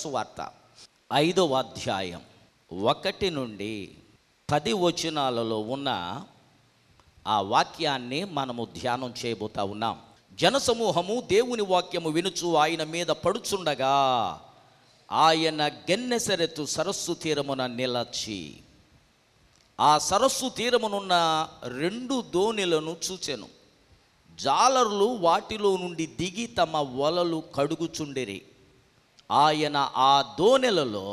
సువార్త ఐదవ అధ్యాయం ఒకటి నుండి పది వచనాలలో ఉన్న ఆ వాక్యాన్ని మనము ధ్యానం చేయబోతా ఉన్నాం జనసమూహము దేవుని వాక్యము వినుచు ఆయన మీద పడుచుండగా ఆయన గెన్నెసరెత్తు సరస్సు తీరమున నిలచి ఆ సరస్సు తీరమునున్న రెండు దోణిలను చూచెను జాలర్లు వాటిలో నుండి దిగి తమ వలలు కడుగుచుండెరి ఆయన ఆ దోణెలలో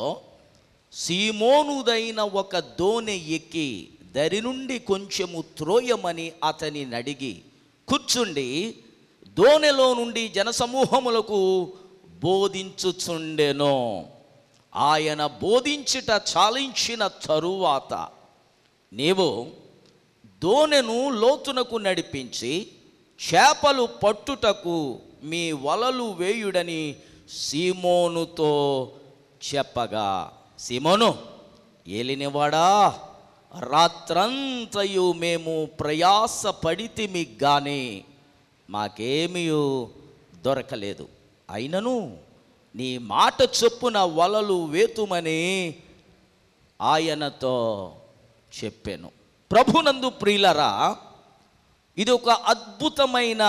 సీమోనుదైన ఒక దోణె ఎక్కి దరి నుండి కొంచెము త్రోయమని అతని నడిగి కూర్చుండి దోణెలో నుండి జనసమూహములకు బోధించుచుండెను ఆయన బోధించుట చాలించిన తరువాత నీవు దోణెను లోతునకు నడిపించి చేపలు పట్టుటకు మీ వలలు వేయుడని సీమోనుతో చెప్పగా సీమోను ఏలినవాడా రాత్రంతయు మేము ప్రయాసపడితిమి కానీ మాకేమీ దొరకలేదు అయినను నీ మాట చొప్పున వలలు వేతుమని ఆయనతో చెప్పాను ప్రభునందు ప్రియులరా ఇది ఒక అద్భుతమైన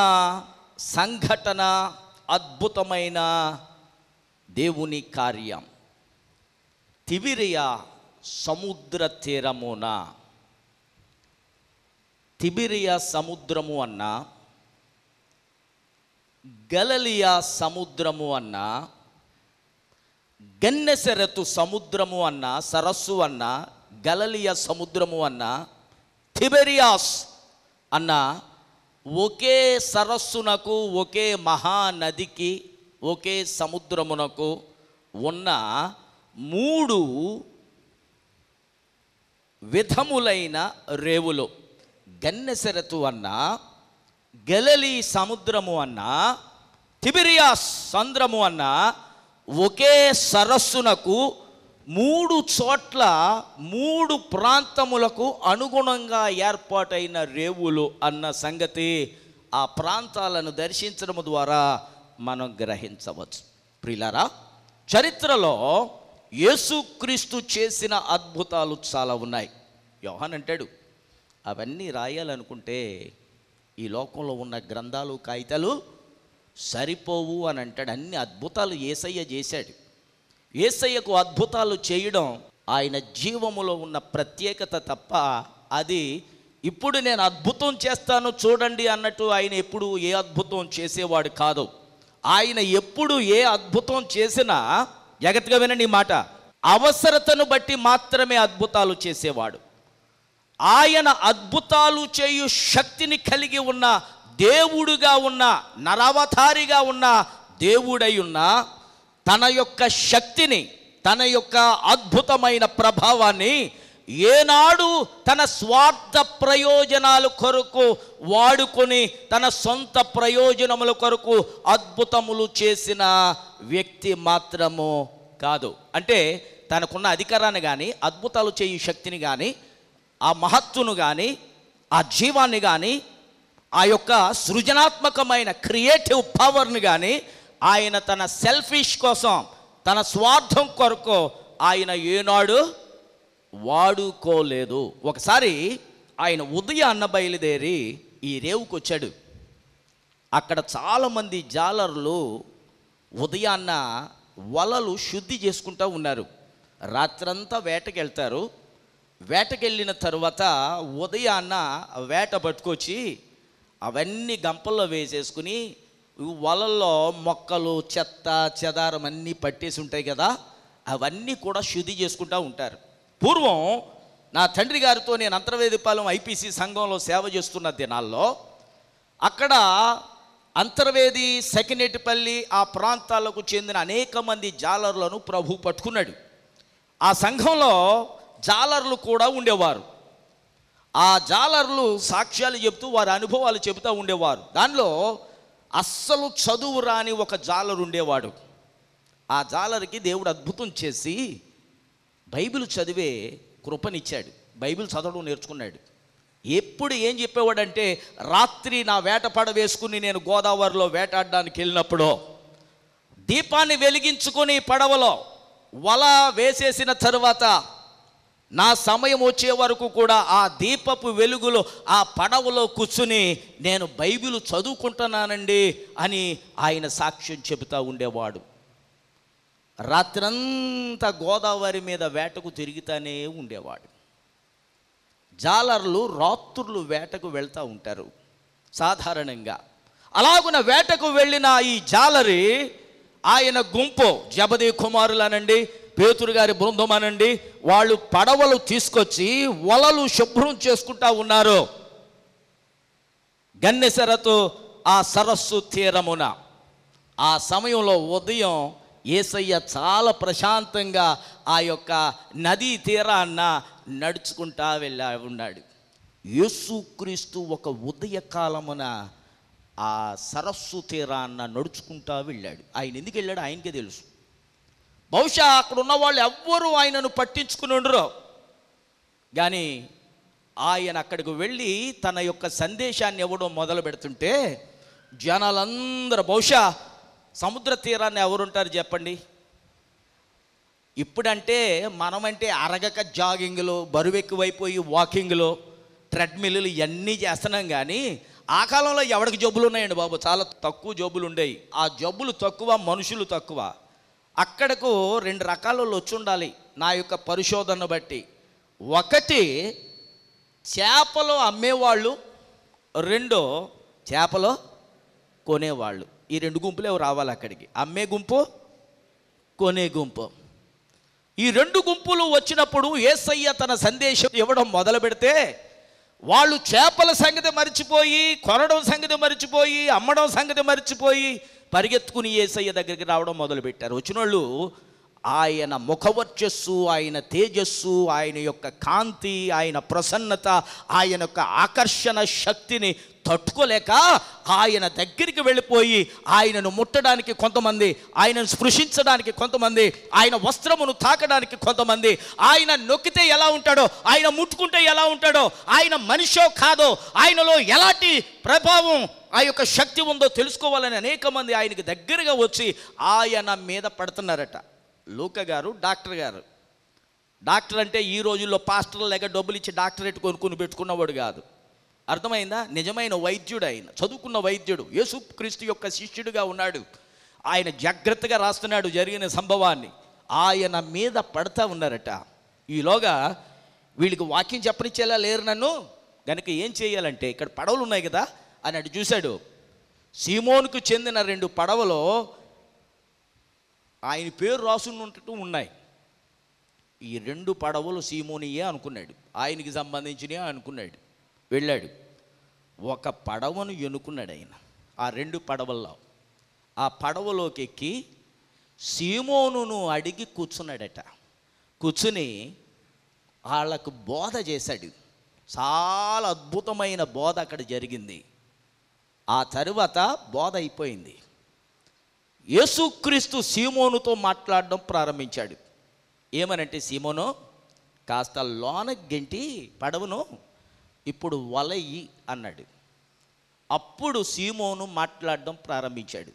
సంఘటన అద్భుతమైన దేవుని కార్యం తిబిరియా సముద్ర తీరమున తిబిరియా సముద్రము అన్న గలలియా సముద్రము అన్న గన్నెసెరతు సముద్రము అన్న సరస్సు అన్న గలలియ సముద్రము అన్న తిబెరియాస్ అన్న ఒకే సరస్సునకు ఒకే మహానదికి ఒకే సముద్రమునకు ఉన్న మూడు విధములైన రేవులు గన్నెసరతు అన్న గెలలీ సముద్రము అన్న తిబిరియా సంద్రము అన్న ఒకే సరస్సునకు మూడు చోట్ల మూడు ప్రాంతములకు అనుగుణంగా ఏర్పాటైన రేవులు అన్న సంగతి ఆ ప్రాంతాలను దర్శించడం ద్వారా మనం గ్రహించవచ్చు ప్రిలరా చరిత్రలో యేసుక్రీస్తు చేసిన అద్భుతాలు చాలా ఉన్నాయి యోహన్ అంటాడు అవన్నీ రాయాలనుకుంటే ఈ లోకంలో ఉన్న గ్రంథాలు కాగితాలు సరిపోవు అని అంటాడు అన్ని అద్భుతాలు ఏసయ్య చేశాడు ఏసయ్యకు అద్భుతాలు చేయడం ఆయన జీవములో ఉన్న ప్రత్యేకత తప్ప అది ఇప్పుడు నేను అద్భుతం చేస్తాను చూడండి అన్నట్టు ఆయన ఎప్పుడు ఏ అద్భుతం చేసేవాడు కాదు ఆయన ఎప్పుడు ఏ అద్భుతం చేసినా జగత్గా వినండి మాట అవసరతను బట్టి మాత్రమే అద్భుతాలు చేసేవాడు ఆయన అద్భుతాలు చేయు శక్తిని కలిగి ఉన్న దేవుడుగా ఉన్న నరావతారిగా ఉన్న దేవుడై ఉన్నా తన యొక్క శక్తిని తన యొక్క అద్భుతమైన ప్రభావాన్ని ఏనాడు తన స్వార్థ ప్రయోజనాల కొరకు వాడుకొని తన సొంత ప్రయోజనముల కొరకు అద్భుతములు చేసిన వ్యక్తి మాత్రము కాదు అంటే తనకున్న అధికారాన్ని కానీ అద్భుతాలు చేయి శక్తిని కానీ ఆ మహత్తును కానీ ఆ జీవాన్ని కానీ ఆ యొక్క సృజనాత్మకమైన క్రియేటివ్ పవర్ని కానీ ఆయన తన సెల్ఫిష్ కోసం తన స్వార్థం కొరకు ఆయన ఏనాడు వాడుకోలేదు ఒకసారి ఆయన ఉదయాన్న బయలుదేరి ఈ రేవుకు వచ్చాడు అక్కడ చాలామంది జాలర్లు ఉదయాన్న వలలు శుద్ధి చేసుకుంటూ ఉన్నారు రాత్రంతా వేటకెళ్తారు వేటకెళ్ళిన తర్వాత ఉదయాన్న వేట పట్టుకొచ్చి అవన్నీ గంపల్లో వేసేసుకుని వలల్లో మొక్కలు చెత్త చెదారం అన్నీ పట్టేసి ఉంటాయి కదా అవన్నీ కూడా శుద్ధి చేసుకుంటూ ఉంటారు పూర్వం నా తండ్రి గారితో నేను అంతర్వేదిపాలెం ఐపీసీ సంఘంలో సేవ చేస్తున్న దినాల్లో అక్కడ అంతర్వేది సెకినేటిపల్లి ఆ ప్రాంతాలకు చెందిన అనేక మంది జాలర్లను ప్రభు పట్టుకున్నాడు ఆ సంఘంలో జాలర్లు కూడా ఉండేవారు ఆ జాలర్లు సాక్ష్యాలు చెబుతూ వారి అనుభవాలు చెబుతూ ఉండేవారు దానిలో అస్సలు చదువు రాని ఒక జాలరు ఉండేవాడు ఆ జాలరికి దేవుడు అద్భుతం చేసి బైబిల్ చదివే కృపనిచ్చాడు బైబిల్ చదవడం నేర్చుకున్నాడు ఎప్పుడు ఏం చెప్పేవాడంటే రాత్రి నా వేట పడ వేసుకుని నేను గోదావరిలో వేటాడడానికి వెళ్ళినప్పుడు దీపాన్ని వెలిగించుకొని పడవలో వల వేసేసిన తరువాత నా సమయం వచ్చే వరకు కూడా ఆ దీపపు వెలుగులో ఆ పడవలో కూర్చుని నేను బైబిల్ చదువుకుంటున్నానండి అని ఆయన సాక్ష్యం చెబుతూ ఉండేవాడు రాత్రంతా గోదావరి మీద వేటకు తిరుగుతానే ఉండేవాడు జాలర్లు రాత్రులు వేటకు వెళ్తూ ఉంటారు సాధారణంగా అలాగున వేటకు వెళ్ళిన ఈ జాలరి ఆయన గుంపు జబదే కుమారులనండి పేతురు గారి బృందం అనండి వాళ్ళు పడవలు తీసుకొచ్చి వలలు శుభ్రం చేసుకుంటా ఉన్నారు గన్నెసరతో ఆ సరస్సు తీరమున ఆ సమయంలో ఉదయం ఏసయ్య చాలా ప్రశాంతంగా ఆ యొక్క నదీ తీరాన్న నడుచుకుంటా వెళ్ళా ఉన్నాడు యేసుక్రీస్తు ఒక ఉదయకాలమున ఆ సరస్సు తీరాన్న నడుచుకుంటా వెళ్ళాడు ఆయన ఎందుకు వెళ్ళాడు ఆయనకే తెలుసు బహుశా అక్కడ ఉన్న వాళ్ళు ఎవ్వరూ ఆయనను పట్టించుకుని ఉండరు కానీ ఆయన అక్కడికి వెళ్ళి తన యొక్క సందేశాన్ని ఇవ్వడం మొదలు పెడుతుంటే జనాలందరూ బహుశా సముద్ర తీరాన్ని ఎవరుంటారు చెప్పండి ఇప్పుడంటే మనమంటే అరగక జాగింగ్లో బరువు ఎక్కువైపోయి వాకింగ్లో ట్రెడ్మిల్లు ఇవన్నీ చేస్తున్నాం కానీ ఆ కాలంలో ఎవరికి జబ్బులు ఉన్నాయండి బాబు చాలా తక్కువ జబ్బులు ఉండేవి ఆ జబ్బులు తక్కువ మనుషులు తక్కువ అక్కడకు రెండు రకాల వాళ్ళు వచ్చి ఉండాలి నా యొక్క పరిశోధనను బట్టి ఒకటి చేపలు అమ్మేవాళ్ళు రెండో చేపలు కొనేవాళ్ళు ఈ రెండు గుంపులు ఎవరు రావాలి అక్కడికి అమ్మే గుంపు కొనే గుంపు ఈ రెండు గుంపులు వచ్చినప్పుడు ఏసయ్య తన సందేశం ఇవ్వడం మొదలు పెడితే వాళ్ళు చేపల సంగతి మరిచిపోయి కొనడం సంగతి మరిచిపోయి అమ్మడం సంగతి మరిచిపోయి పరిగెత్తుకుని ఏసయ్య దగ్గరికి రావడం మొదలుపెట్టారు వచ్చిన వాళ్ళు ఆయన ముఖవర్చస్సు ఆయన తేజస్సు ఆయన యొక్క కాంతి ఆయన ప్రసన్నత ఆయన యొక్క ఆకర్షణ శక్తిని తట్టుకోలేక ఆయన దగ్గరికి వెళ్ళిపోయి ఆయనను ముట్టడానికి కొంతమంది ఆయనను స్పృశించడానికి కొంతమంది ఆయన వస్త్రమును తాకడానికి కొంతమంది ఆయన నొక్కితే ఎలా ఉంటాడో ఆయన ముట్టుకుంటే ఎలా ఉంటాడో ఆయన మనిషో కాదో ఆయనలో ఎలాంటి ప్రభావం ఆ యొక్క శక్తి ఉందో తెలుసుకోవాలని అనేక మంది ఆయనకి దగ్గరగా వచ్చి ఆయన మీద పడుతున్నారట లూక గారు డాక్టర్ గారు డాక్టర్ అంటే ఈ రోజుల్లో పాస్టర్లు లేక డబ్బులు ఇచ్చి డాక్టరేట్ కొనుక్కుని పెట్టుకున్నవాడు కాదు అర్థమైందా నిజమైన వైద్యుడు ఆయన చదువుకున్న వైద్యుడు యేసుక్రీస్తు యొక్క శిష్యుడిగా ఉన్నాడు ఆయన జాగ్రత్తగా రాస్తున్నాడు జరిగిన సంభవాన్ని ఆయన మీద పడతా ఉన్నారట ఈలోగా వీళ్ళకి వాక్యం చెప్పనిచ్చేలా లేరు నన్ను కనుక ఏం చేయాలంటే ఇక్కడ పడవలు ఉన్నాయి కదా అని అటు చూశాడు సీమోనుకు చెందిన రెండు పడవలో ఆయన పేరు రాసున్నట్టు ఉన్నాయి ఈ రెండు పడవలు సీమోనియే అనుకున్నాడు ఆయనకి సంబంధించినవి అనుకున్నాడు వెళ్ళాడు ఒక పడవను ఎనుకున్నాడు ఆయన ఆ రెండు పడవల్లో ఆ పడవలోకి ఎక్కి సీమోనును అడిగి కూర్చున్నాడట కూర్చుని వాళ్ళకు బోధ చేశాడు చాలా అద్భుతమైన బోధ అక్కడ జరిగింది ఆ తరువాత బోధ అయిపోయింది యేసుక్రీస్తు సీమోనుతో మాట్లాడడం ప్రారంభించాడు ఏమనంటే సీమోను కాస్త లోన గెంటి పడవను ఇప్పుడు వలయి అన్నాడు అప్పుడు సీమోను మాట్లాడడం ప్రారంభించాడు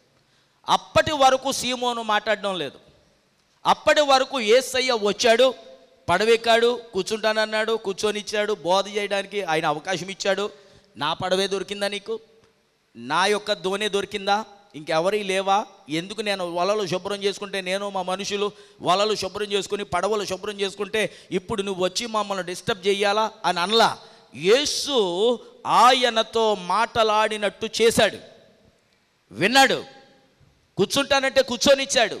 అప్పటి వరకు సీమోను మాట్లాడడం లేదు అప్పటి వరకు ఏసయ్య వచ్చాడు పడవెక్కాడు కూర్చుంటానన్నాడు కూర్చొనిచ్చాడు బోధ చేయడానికి ఆయన అవకాశం ఇచ్చాడు నా పడవే దొరికిందా నీకు నా యొక్క ధోనే దొరికిందా ఇంకెవరి లేవా ఎందుకు నేను వలలు శుభ్రం చేసుకుంటే నేను మా మనుషులు వలలు శుభ్రం చేసుకుని పడవలు శుభ్రం చేసుకుంటే ఇప్పుడు నువ్వు వచ్చి మమ్మల్ని డిస్టర్బ్ చేయాలా అని అనలా యేసు ఆయనతో మాటలాడినట్టు చేశాడు విన్నాడు కూర్చుంటానంటే కూర్చొనిచ్చాడు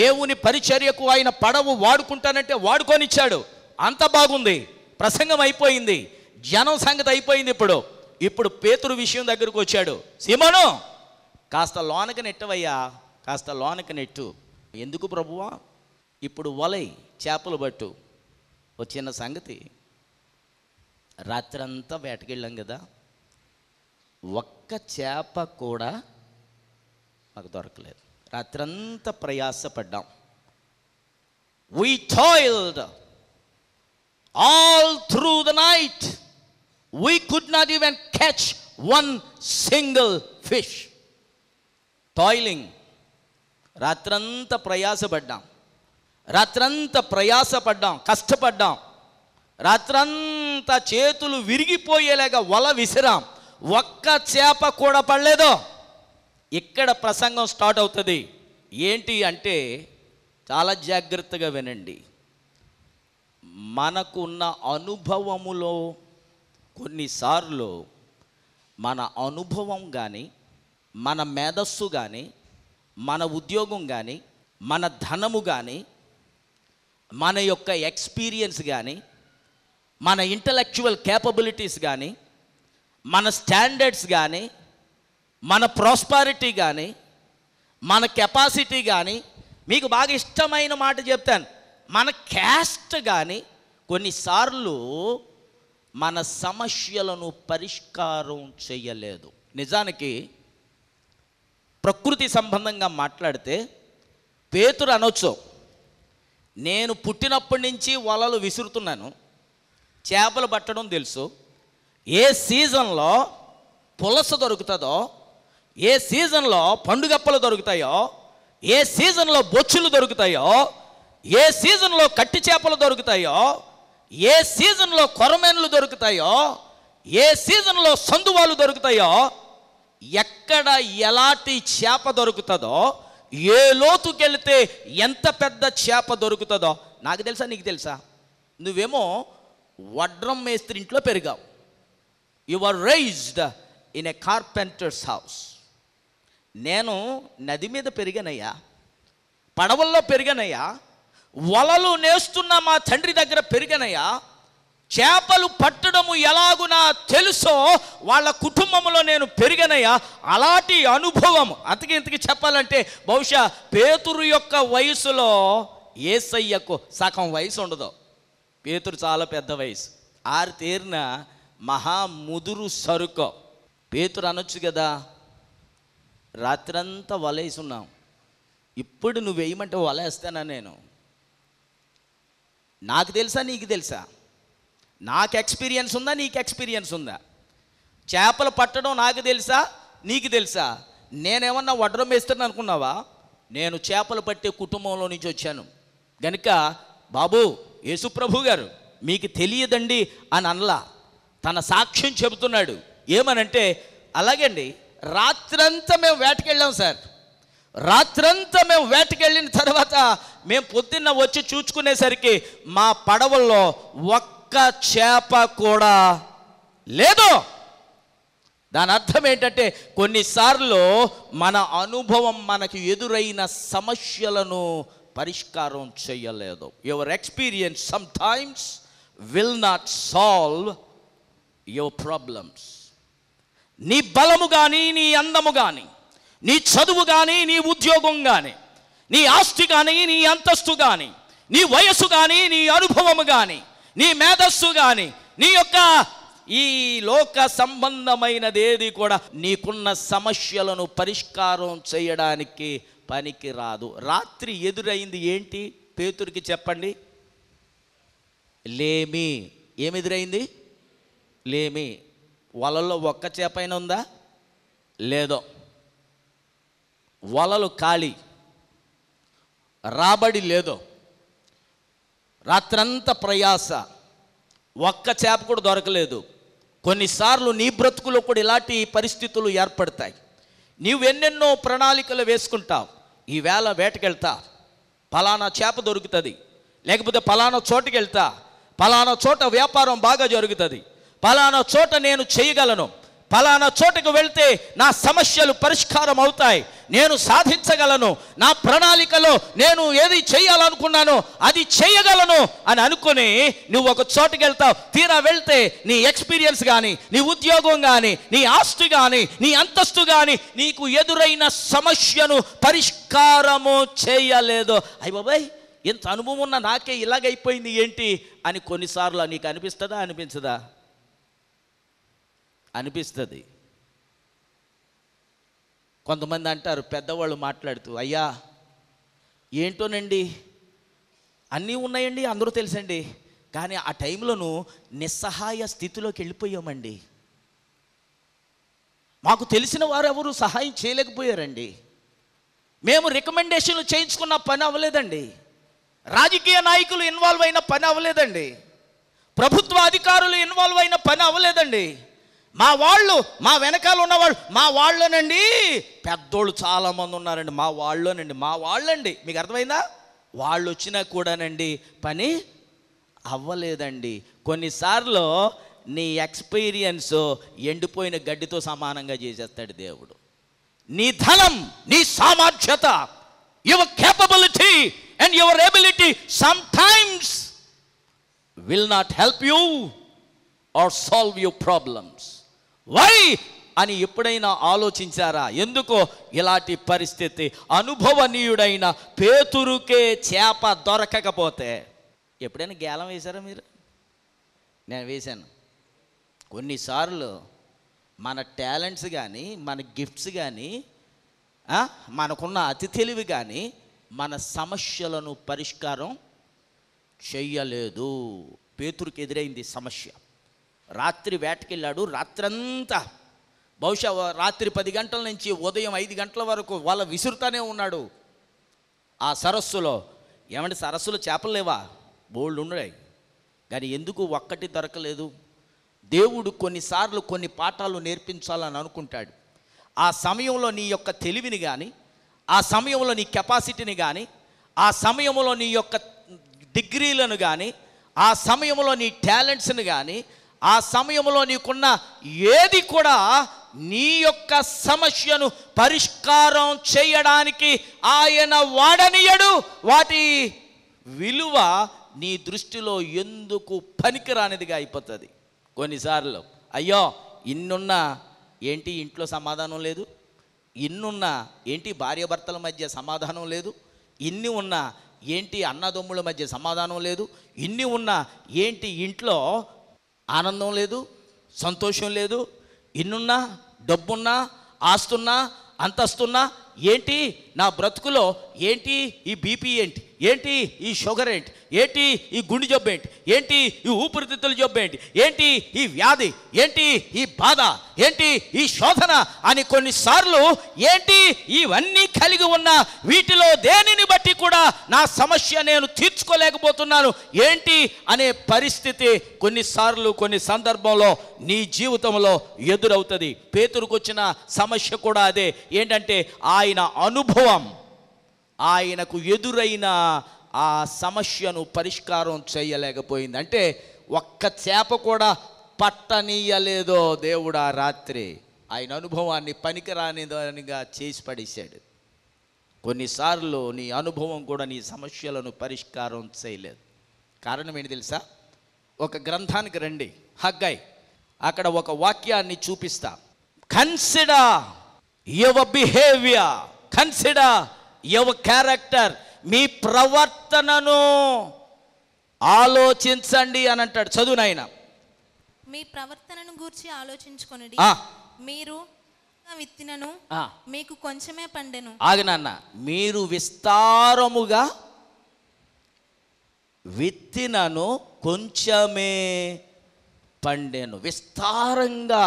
దేవుని పరిచర్యకు ఆయన పడవు వాడుకుంటానంటే వాడుకొనిచ్చాడు అంత బాగుంది ప్రసంగం అయిపోయింది జనం సంగతి అయిపోయింది ఇప్పుడు ఇప్పుడు పేతురు విషయం దగ్గరకు వచ్చాడు సీమను కాస్త లోనక నెట్టవయ్యా కాస్త లోనక నెట్టు ఎందుకు ప్రభువా ఇప్పుడు వలై చేపలు పట్టు ఒక చిన్న సంగతి రాత్రంతా వేటకెళ్ళాం కదా ఒక్క చేప కూడా మాకు దొరకలేదు రాత్రంతా ప్రయాసపడ్డాం we toiled all through the night we could not even catch one single fish toiling రాత్రంతా ప్రయాసపడ్డాం రాత్రంతా ప్రయాసపడ్డాం కష్టపడ్డాం రాత్రంతా అంత చేతులు విరిగిపోయేలాగా వల విసిరాం ఒక్క చేప కూడా పడలేదు ఇక్కడ ప్రసంగం స్టార్ట్ అవుతుంది ఏంటి అంటే చాలా జాగ్రత్తగా వినండి మనకున్న అనుభవములో కొన్నిసార్లు మన అనుభవం కానీ మన మేధస్సు కానీ మన ఉద్యోగం కానీ మన ధనము కానీ మన యొక్క ఎక్స్పీరియన్స్ కానీ మన ఇంటలెక్చువల్ క్యాపబిలిటీస్ కానీ మన స్టాండర్డ్స్ కానీ మన ప్రాస్పారిటీ కానీ మన కెపాసిటీ కానీ మీకు బాగా ఇష్టమైన మాట చెప్తాను మన క్యాస్ట్ కానీ కొన్నిసార్లు మన సమస్యలను పరిష్కారం చేయలేదు నిజానికి ప్రకృతి సంబంధంగా మాట్లాడితే పేతురు అనొచ్చు నేను పుట్టినప్పటి నుంచి వలలు విసురుతున్నాను చేపలు పట్టడం తెలుసు ఏ సీజన్లో పులస దొరుకుతుందో ఏ సీజన్లో పండుగప్పలు దొరుకుతాయో ఏ సీజన్లో బొచ్చులు దొరుకుతాయో ఏ సీజన్లో కట్టి చేపలు దొరుకుతాయో ఏ సీజన్లో కొరమేన్లు దొరుకుతాయో ఏ సీజన్లో సందువాలు దొరుకుతాయో ఎక్కడ ఎలాంటి చేప దొరుకుతుందో ఏ లోతుకెళ్తే ఎంత పెద్ద చేప దొరుకుతుందో నాకు తెలుసా నీకు తెలుసా నువ్వేమో వడ్రం మేస్త్రి ఇంట్లో పెరిగావు you are raised in a carpenter's house నేను నది మీద పెరిగానయ్యా పడవల్లో పెరిగానయ్యా వలలు నేస్తున్న మా తండ్రి దగ్గర పెరిగానయ్యా చేపలు పట్టడము ఎలాగునా తెలుసో వాళ్ళ కుటుంబంలో నేను పెరిగినయ్యా అలాంటి అనుభవం అతకి ఇంతకి చెప్పాలంటే బహుశా పేతురు యొక్క వయసులో ఏసయ్యకు సగం వయసు ఉండదు పేతురు చాలా పెద్ద వయసు ఆరు తీరిన మహా ముదురు సరుకో పేతురు అనొచ్చు కదా రాత్రంతా వలేసి ఉన్నాం ఇప్పుడు నువ్వు వేయమంటే వలేస్తానా నేను నాకు తెలుసా నీకు తెలుసా నాకు ఎక్స్పీరియన్స్ ఉందా నీకు ఎక్స్పీరియన్స్ ఉందా చేపలు పట్టడం నాకు తెలుసా నీకు తెలుసా నేనేమన్నా వడ్రం వేస్తాను అనుకున్నావా నేను చేపలు పట్టే కుటుంబంలో నుంచి వచ్చాను గనుక బాబు యేసుప్రభు గారు మీకు తెలియదండి అని అనలా తన సాక్ష్యం చెబుతున్నాడు ఏమనంటే అలాగండి రాత్రంతా మేము వేటకెళ్ళాం సార్ రాత్రంతా మేము వేటకెళ్ళిన తర్వాత మేము పొద్దున్న వచ్చి చూచుకునేసరికి మా పడవల్లో ఒక్క చేప కూడా లేదు దాని అర్థం ఏంటంటే కొన్నిసార్లు మన అనుభవం మనకు ఎదురైన సమస్యలను పరిష్కారం చేయలేదు your experience sometimes will not solve your problems నీ బలము కానీ నీ అందము కానీ నీ చదువు కానీ నీ ఉద్యోగం కానీ నీ ఆస్తి కానీ నీ అంతస్తు కానీ నీ వయస్సు కానీ నీ అనుభవము కానీ నీ మేధస్సు కానీ నీ యొక్క ఈ లోక సంబంధమైనదేది కూడా నీకున్న సమస్యలను పరిష్కారం చేయడానికి పనికి రాదు రాత్రి ఎదురైంది ఏంటి పేతురికి చెప్పండి లేమి ఏమి ఎదురైంది లేమి వలలో ఒక్క చేపైన ఉందా లేదో వలలు ఖాళీ రాబడి లేదో రాత్రంతా ప్రయాస ఒక్క చేప కూడా దొరకలేదు కొన్నిసార్లు నీ బ్రతుకులో కూడా ఇలాంటి పరిస్థితులు ఏర్పడతాయి నీవు ఎన్నెన్నో ప్రణాళికలు వేసుకుంటావు ఈవేళ వేటకెళ్తా పలానా చేప దొరుకుతుంది లేకపోతే పలానా చోటుకి వెళ్తా పలానా చోట వ్యాపారం బాగా జరుగుతుంది పలానా చోట నేను చేయగలను పలానా చోటకు వెళ్తే నా సమస్యలు పరిష్కారం అవుతాయి నేను సాధించగలను నా ప్రణాళికలో నేను ఏది చేయాలనుకున్నానో అది చేయగలను అని అనుకుని నువ్వు ఒక చోటుకి వెళ్తావు తీరా వెళ్తే నీ ఎక్స్పీరియన్స్ కానీ నీ ఉద్యోగం కానీ నీ ఆస్తి కానీ నీ అంతస్తు కానీ నీకు ఎదురైన సమస్యను పరిష్కారము చేయలేదు అయ్య బాబాయ్ ఇంత అనుభవం ఉన్న నాకే ఇలాగైపోయింది ఏంటి అని కొన్నిసార్లు నీకు అనిపిస్తుందా అనిపించదా అనిపిస్తుంది కొంతమంది అంటారు పెద్దవాళ్ళు మాట్లాడుతూ అయ్యా ఏంటోనండి అన్నీ ఉన్నాయండి అందరూ తెలుసండి కానీ ఆ టైంలోనూ నిస్సహాయ స్థితిలోకి వెళ్ళిపోయామండి మాకు తెలిసిన వారు ఎవరు సహాయం చేయలేకపోయారండి మేము రికమెండేషన్లు చేయించుకున్న పని అవ్వలేదండి రాజకీయ నాయకులు ఇన్వాల్వ్ అయిన పని అవ్వలేదండి ప్రభుత్వ అధికారులు ఇన్వాల్వ్ అయిన పని అవ్వలేదండి మా వాళ్ళు మా వెనకాల ఉన్నవాళ్ళు మా వాళ్ళనండి పెద్దోళ్ళు చాలామంది ఉన్నారండి మా వాళ్ళనండి మా వాళ్ళండి మీకు అర్థమైందా వాళ్ళు వచ్చినా కూడానండి పని అవ్వలేదండి కొన్నిసార్లు నీ ఎక్స్పీరియన్స్ ఎండిపోయిన గడ్డితో సమానంగా చేసేస్తాడు దేవుడు నీ ధనం నీ సామర్థ్యత your capability and your ability sometimes will not help you or solve your problems why అని ఎప్పుడైనా ఆలోచించారా ఎందుకో ఇలాంటి పరిస్థితి అనుభవనీయుడైన పేతురుకే చేప దొరకకపోతే ఎప్పుడైనా గేలం వేశారా మీరు నేను వేశాను కొన్నిసార్లు మన టాలెంట్స్ కానీ మన గిఫ్ట్స్ కానీ మనకున్న అతి తెలివి కానీ మన సమస్యలను పరిష్కారం చెయ్యలేదు పేతురికి ఎదురైంది సమస్య రాత్రి వేటకెళ్ళాడు రాత్రంతా బహుశా రాత్రి పది గంటల నుంచి ఉదయం ఐదు గంటల వరకు వాళ్ళ విసురుతానే ఉన్నాడు ఆ సరస్సులో ఏమంటే సరస్సులో చేపలు లేవా బోళ్ళు ఉన్నాయి కానీ ఎందుకు ఒక్కటి దొరకలేదు దేవుడు కొన్నిసార్లు కొన్ని పాఠాలు నేర్పించాలని అనుకుంటాడు ఆ సమయంలో నీ యొక్క తెలివిని కానీ ఆ సమయంలో నీ కెపాసిటీని కానీ ఆ సమయంలో నీ యొక్క డిగ్రీలను కానీ ఆ సమయంలో నీ టాలెంట్స్ని కానీ ఆ సమయంలో నీకున్న ఏది కూడా నీ యొక్క సమస్యను పరిష్కారం చేయడానికి ఆయన వాడనీయడు వాటి విలువ నీ దృష్టిలో ఎందుకు పనికిరానిదిగా అయిపోతుంది కొన్నిసార్లు అయ్యో ఇన్నున్నా ఏంటి ఇంట్లో సమాధానం లేదు ఇన్నున్నా ఏంటి భార్యాభర్తల మధ్య సమాధానం లేదు ఇన్ని ఉన్నా ఏంటి అన్నదమ్ముల మధ్య సమాధానం లేదు ఇన్ని ఉన్నా ఏంటి ఇంట్లో ఆనందం లేదు సంతోషం లేదు ఇన్నున్నా డబ్బున్నా ఆస్తున్నా అంతస్తున్నా ఏంటి నా బ్రతుకులో ఏంటి ఈ బీపీ ఏంటి ఏంటి ఈ షుగర్ ఏంటి ఏంటి ఈ గుండె జబ్బు ఏంటి ఏంటి ఈ ఊపిరితిత్తుల జబ్బు ఏంటి ఏంటి ఈ వ్యాధి ఏంటి ఈ బాధ ఏంటి ఈ శోధన అని కొన్నిసార్లు ఏంటి ఇవన్నీ కలిగి ఉన్న వీటిలో దేనిని బట్టి కూడా నా సమస్య నేను తీర్చుకోలేకపోతున్నాను ఏంటి అనే పరిస్థితి కొన్నిసార్లు కొన్ని సందర్భంలో నీ జీవితంలో ఎదురవుతుంది పేతురుకొచ్చిన సమస్య కూడా అదే ఏంటంటే ఆయన అనుభవం ఆయనకు ఎదురైన ఆ సమస్యను పరిష్కారం చేయలేకపోయింది అంటే ఒక్క చేప కూడా పట్టనీయలేదో దేవుడు ఆ రాత్రి ఆయన అనుభవాన్ని పనికిరానిదానిగా చేసి పడేశాడు కొన్నిసార్లు నీ అనుభవం కూడా నీ సమస్యలను పరిష్కారం చేయలేదు కారణం ఏంటి తెలుసా ఒక గ్రంథానికి రండి హగ్గాయ్ అక్కడ ఒక వాక్యాన్ని చూపిస్తా consider your behaviour consider your character మీ ప్రవర్తనను ఆలోచించండి అని అంటాడు చదువు నాయన మీ ప్రవర్తనను గురించి ఆలోచించుకొనండి మీరు విత్తినను మీకు కొంచెమే పండెను ఆగనన్న మీరు విస్తారముగా విత్తినను కొంచెమే పండెను విస్తారంగా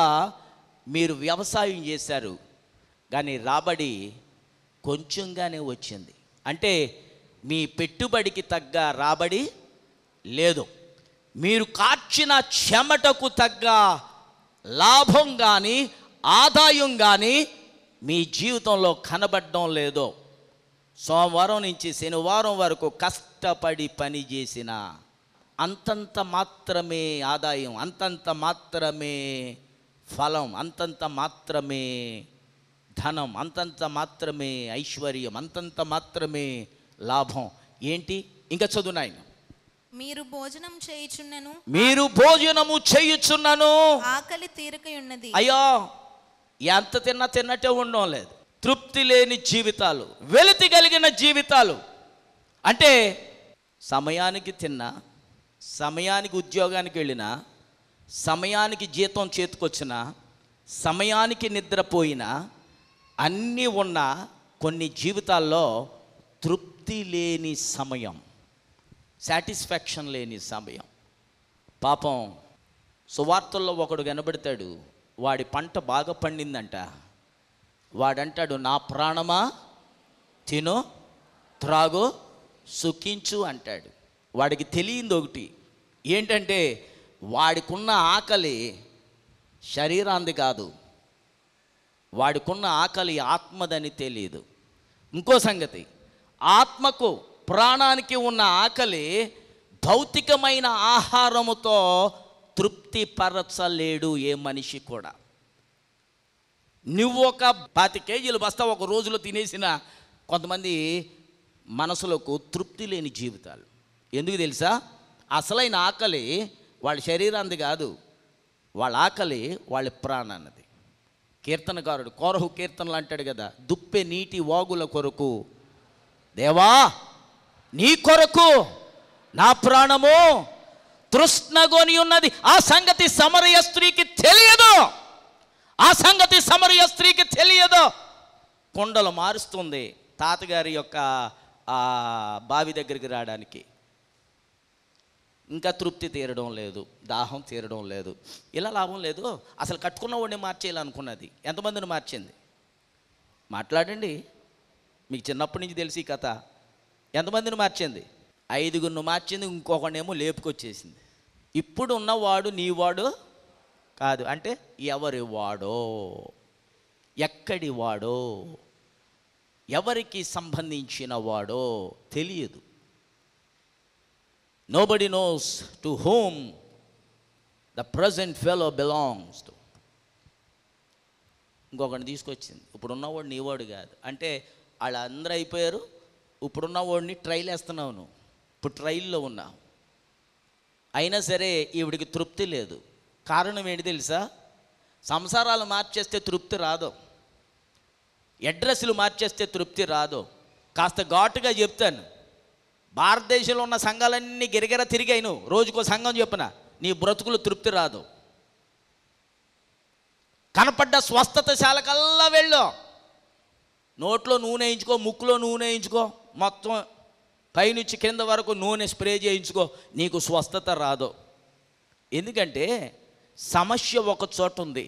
మీరు వ్యవసాయం చేశారు కానీ రాబడి కొంచెంగానే వచ్చింది అంటే మీ పెట్టుబడికి తగ్గ రాబడి లేదు మీరు కార్చిన చెమటకు తగ్గ లాభం కానీ ఆదాయం కానీ మీ జీవితంలో కనబడడం లేదో సోమవారం నుంచి శనివారం వరకు కష్టపడి పని చేసిన అంతంత మాత్రమే ఆదాయం అంతంత మాత్రమే ఫలం అంతంత మాత్రమే ధనం అంతంత మాత్రమే ఐశ్వర్యం అంతంత మాత్రమే లాభం ఏంటి ఇంకా చదువు నాయన మీరు భోజనం చేయుచున్నాను మీరు భోజనము చేయుచున్నాను ఆకలి తీరక ఉన్నది అయ్యో ఎంత తిన్నా తిన్నట్టే ఉండడం లేదు తృప్తి లేని జీవితాలు వెలితి కలిగిన జీవితాలు అంటే సమయానికి తిన్నా సమయానికి ఉద్యోగానికి వెళ్ళినా సమయానికి జీతం చేతికొచ్చినా సమయానికి నిద్రపోయినా అన్నీ ఉన్న కొన్ని జీవితాల్లో తృప్తి లేని సమయం సాటిస్ఫాక్షన్ లేని సమయం పాపం సువార్తల్లో ఒకడు కనబడతాడు వాడి పంట బాగా పండిందంట వాడంటాడు నా ప్రాణమా తినో త్రాగో సుఖించు అంటాడు వాడికి తెలియదు ఒకటి ఏంటంటే వాడికున్న ఆకలి శరీరాంది కాదు వాడికున్న ఆకలి ఆత్మదని తెలియదు ఇంకో సంగతి ఆత్మకు ప్రాణానికి ఉన్న ఆకలి భౌతికమైన ఆహారముతో తృప్తిపరచలేడు ఏ మనిషి కూడా నువ్వు ఒక పాతి కేజీలు బస్తా ఒక రోజులో తినేసిన కొంతమంది మనసులకు తృప్తి లేని జీవితాలు ఎందుకు తెలుసా అసలైన ఆకలి వాళ్ళ శరీరాంది కాదు వాళ్ళ ఆకలి వాళ్ళ ప్రాణాన్నది కీర్తనకారుడు కోరహు కీర్తనలు అంటాడు కదా దుప్పె నీటి వాగుల కొరకు దేవా నీ కొరకు నా ప్రాణము తృష్ణగోని ఉన్నది ఆ సంగతి సమరయ స్త్రీకి తెలియదు ఆ సంగతి సమరయ స్త్రీకి తెలియదు కొండలు మారుస్తుంది తాతగారి యొక్క బావి దగ్గరికి రావడానికి ఇంకా తృప్తి తీరడం లేదు దాహం తీరడం లేదు ఇలా లాభం లేదు అసలు కట్టుకున్న వాడిని మార్చేయాలనుకున్నది ఎంతమందిని మార్చింది మాట్లాడండి మీకు చిన్నప్పటి నుంచి తెలిసి కథ ఎంతమందిని మార్చింది ఐదుగురిని మార్చింది ఇంకొకనేమో లేపుకొచ్చేసింది ఇప్పుడు ఉన్నవాడు నీవాడు కాదు అంటే ఎవరి వాడో ఎక్కడి వాడో ఎవరికి సంబంధించిన వాడో తెలియదు nobody knows to whom the present fellow belongs to ఇంకొకటి తీసుకొచ్చింది ఇప్పుడున్నవాడు నీవాడు కాదు అంటే వాళ్ళందరూ అయిపోయారు ఇప్పుడున్నవాడిని ట్రైల్ వేస్తున్నావు నువ్వు ఇప్పుడు ట్రైల్లో ఉన్నావు అయినా సరే ఈవిడికి తృప్తి లేదు కారణం ఏంటి తెలుసా సంసారాలు మార్చేస్తే తృప్తి రాదు అడ్రస్లు మార్చేస్తే తృప్తి రాదు కాస్త ఘాటుగా చెప్తాను భారతదేశంలో ఉన్న సంఘాలన్నీ గిరిగిర తిరిగాయిను రోజుకో సంఘం చెప్పిన నీ బ్రతుకులు తృప్తి రాదు కనపడ్డ స్వస్థతశాలకల్లా వెళ్ళు నోట్లో నూనె వేయించుకో ముక్కులో నూనె వేయించుకో మొత్తం పైనుంచి కింద వరకు నూనె స్ప్రే చేయించుకో నీకు స్వస్థత రాదు ఎందుకంటే సమస్య ఒక చోట ఉంది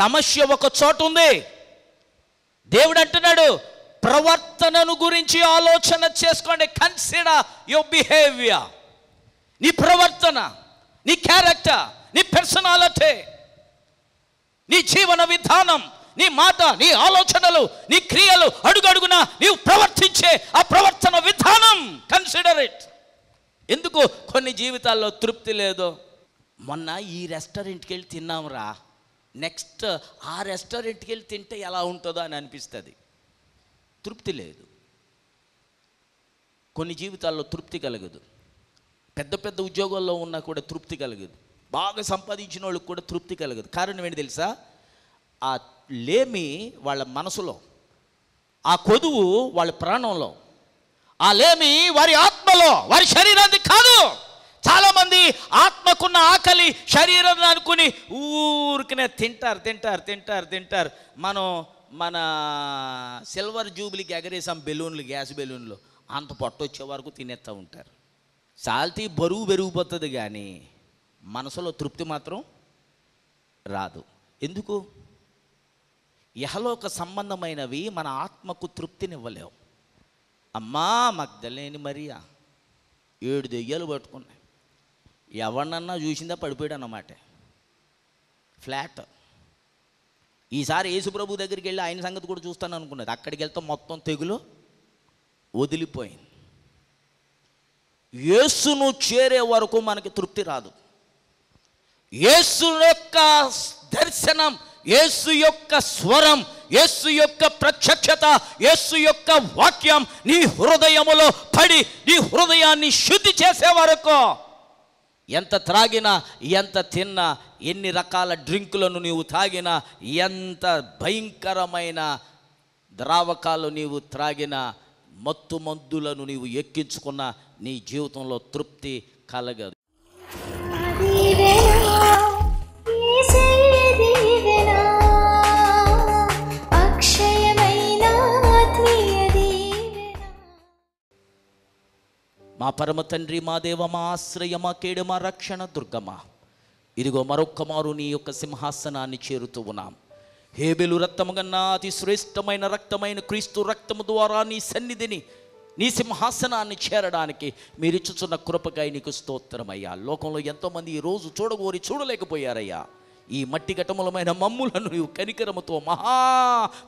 సమస్య ఒక చోట ఉంది దేవుడు అంటున్నాడు ప్రవర్తనను గురించి ఆలోచన చేసుకోండి కన్సిడర్ యువర్ బిహేవియర్ నీ ప్రవర్తన నీ క్యారెక్టర్ నీ పర్సనాలిటీ నీ జీవన విధానం నీ మాట నీ ఆలోచనలు నీ క్రియలు అడుగడుగున నీవు ప్రవర్తించే ఆ ప్రవర్తన విధానం కన్సిడర్ ఇట్ ఎందుకు కొన్ని జీవితాల్లో తృప్తి లేదు మొన్న ఈ రెస్టారెంట్కి వెళ్ళి తిన్నాంరా నెక్స్ట్ ఆ రెస్టారెంట్కి వెళ్ళి తింటే ఎలా ఉంటుందో అని అనిపిస్తుంది తృప్తి లేదు కొన్ని జీవితాల్లో తృప్తి కలగదు పెద్ద పెద్ద ఉద్యోగాల్లో ఉన్నా కూడా తృప్తి కలగదు బాగా సంపాదించిన వాళ్ళకి కూడా తృప్తి కలగదు కారణం ఏంటి తెలుసా ఆ లేమి వాళ్ళ మనసులో ఆ కొదువు వాళ్ళ ప్రాణంలో ఆ లేమి వారి ఆత్మలో వారి శరీరాన్ని కాదు చాలామంది ఆత్మకున్న ఆకలి శరీరం అనుకుని ఊరికనే తింటారు తింటారు తింటారు తింటారు మనం మన సిల్వర్ జూబ్లీకి ఎగరేసాం బెలూన్లు గ్యాస్ బెలూన్లు అంత వచ్చే వరకు తినేస్తూ ఉంటారు సాల్తీ బరువు పెరిగిపోతుంది కానీ మనసులో తృప్తి మాత్రం రాదు ఎందుకు యహలోక సంబంధమైనవి మన ఆత్మకు తృప్తినివ్వలేవు అమ్మా మగ్ధలేని మరియా ఏడు దెయ్యాలు పట్టుకున్నాయి ఎవరినన్నా చూసిందా పడిపోయాడు అన్నమాట ఫ్లాట్ ఈసారి యేసుప్రభు దగ్గరికి వెళ్ళి ఆయన సంగతి కూడా చూస్తాను అనుకున్నది అక్కడికి వెళ్తే మొత్తం తెగులు వదిలిపోయింది యేసును చేరే వరకు మనకి తృప్తి రాదు యేసు యొక్క దర్శనం యేసు యొక్క స్వరం యేసు యొక్క ప్రత్యక్షత యేసు యొక్క వాక్యం నీ హృదయములో పడి నీ హృదయాన్ని శుద్ధి చేసే వరకు ఎంత త్రాగినా ఎంత తిన్నా ఎన్ని రకాల డ్రింకులను నీవు తాగినా ఎంత భయంకరమైన ద్రావకాలు నీవు త్రాగిన మత్తు మందులను నీవు ఎక్కించుకున్న నీ జీవితంలో తృప్తి కలగదు మా పరమ తండ్రి మా దేవ మా ఆశ్రయ మా కేడు మా రక్షణ దుర్గమా ఇదిగో మరొక్క మారు నీ యొక్క సింహాసనాన్ని చేరుతూ ఉన్నాం హేబెలు రక్తము కన్నా అతి శ్రేష్టమైన రక్తమైన క్రీస్తు రక్తము ద్వారా నీ సన్నిధిని నీ సింహాసనాన్ని చేరడానికి మీరు ఇచ్చుచున్న కృపకై నీకు స్తోత్రమయ్యా లోకంలో ఎంతోమంది ఈరోజు చూడగోరి చూడలేకపోయారయ్యా ఈ మట్టి ఘటములమైన మమ్ములను కనికరముతో మహా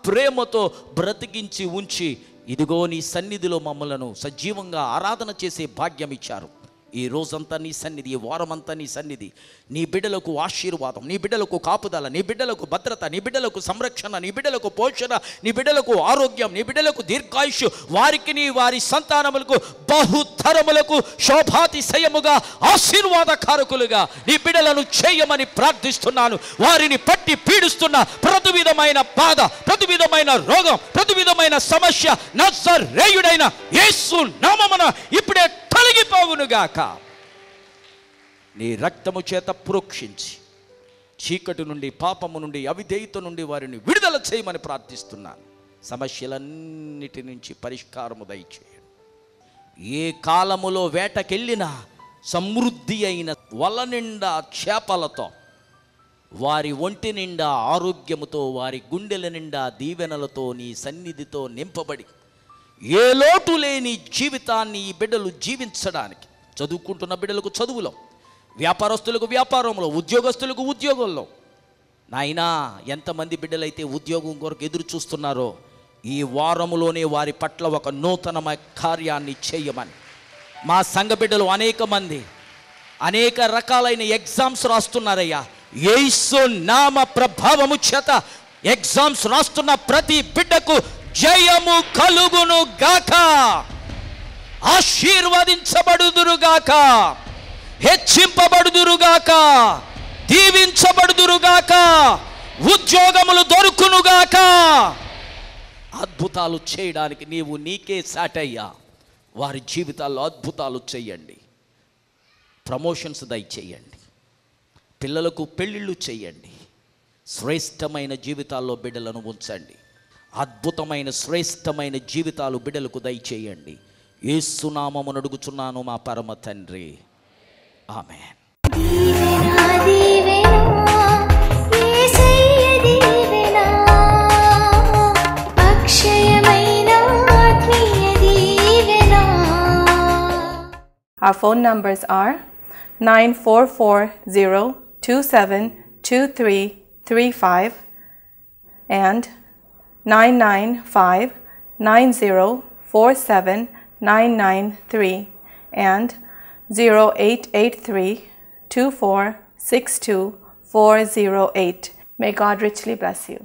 ప్రేమతో బ్రతికించి ఉంచి ఇదిగో నీ సన్నిధిలో మమ్మలను సజీవంగా ఆరాధన చేసే భాగ్యం ఇచ్చారు ఈ రోజంతా నీ సన్నిధి ఈ వారమంతా నీ సన్నిధి నీ బిడ్డలకు ఆశీర్వాదం నీ బిడ్డలకు కాపుదల నీ బిడ్డలకు భద్రత నీ బిడ్డలకు సంరక్షణ నీ బిడ్డలకు పోషణ నీ బిడ్డలకు ఆరోగ్యం నీ బిడ్డలకు దీర్ఘాయుష్ వారికి నీ వారి సంతానములకు బహుతరములకు శోభాతిశయముగా ఆశీర్వాదకారకులుగా నీ బిడ్డలను చేయమని ప్రార్థిస్తున్నాను వారిని పట్టి పీడిస్తున్న ప్రతి విధమైన బాధ ప్రతి విధమైన రోగం ప్రతి విధమైన సమస్య నత్సరేయుడైన యేసు నామమున ఇప్పుడే గాక నీ రక్తము చేత ప్రోక్షించి చీకటి నుండి పాపము నుండి అవిధేయత నుండి వారిని విడుదల చేయమని ప్రార్థిస్తున్నాను సమస్యలన్నిటి నుంచి పరిష్కారము దయచేయండి ఏ కాలములో వేటకెళ్ళినా సమృద్ధి అయిన వల నిండా చేపలతో వారి ఒంటి నిండా ఆరోగ్యముతో వారి గుండెల నిండా దీవెనలతో నీ సన్నిధితో నింపబడి ఏ లోటు లేని జీవితాన్ని ఈ బిడ్డలు జీవించడానికి చదువుకుంటున్న బిడ్డలకు చదువులో వ్యాపారస్తులకు వ్యాపారంలో ఉద్యోగస్తులకు ఉద్యోగంలో నాయనా ఎంతమంది బిడ్డలైతే ఉద్యోగం కొరకు ఎదురు చూస్తున్నారో ఈ వారములోనే వారి పట్ల ఒక నూతన కార్యాన్ని చేయమని మా సంఘ బిడ్డలు అనేక మంది అనేక రకాలైన ఎగ్జామ్స్ రాస్తున్నారయ్యా ఏసు నామ ప్రభావము చేత ఎగ్జామ్స్ రాస్తున్న ప్రతి బిడ్డకు జయము కలుగును గాక ఆశీర్వదించబడుదురుగాక హెచ్చింపబడుదురుగాక దీవించబడుదురుగాక ఉద్యోగములు దొరుకునుగాక అద్భుతాలు చేయడానికి నీవు నీకే సాటయ్యా వారి జీవితాల్లో అద్భుతాలు చేయండి ప్రమోషన్స్ దయచేయండి పిల్లలకు పెళ్ళిళ్ళు చేయండి శ్రేష్టమైన జీవితాల్లో బిడ్డలను ఉంచండి అద్భుతమైన శ్రేష్టమైన జీవితాలు బిడలకు దయచేయండి ఏసునామమును అడుగుచున్నాను మా పరమ తండ్రి ఆమె Our phone numbers are 9440272335 and and Nine nine five nine zero four seven nine nine three and zero eight eight three two four six two four zero eight. May God richly bless you.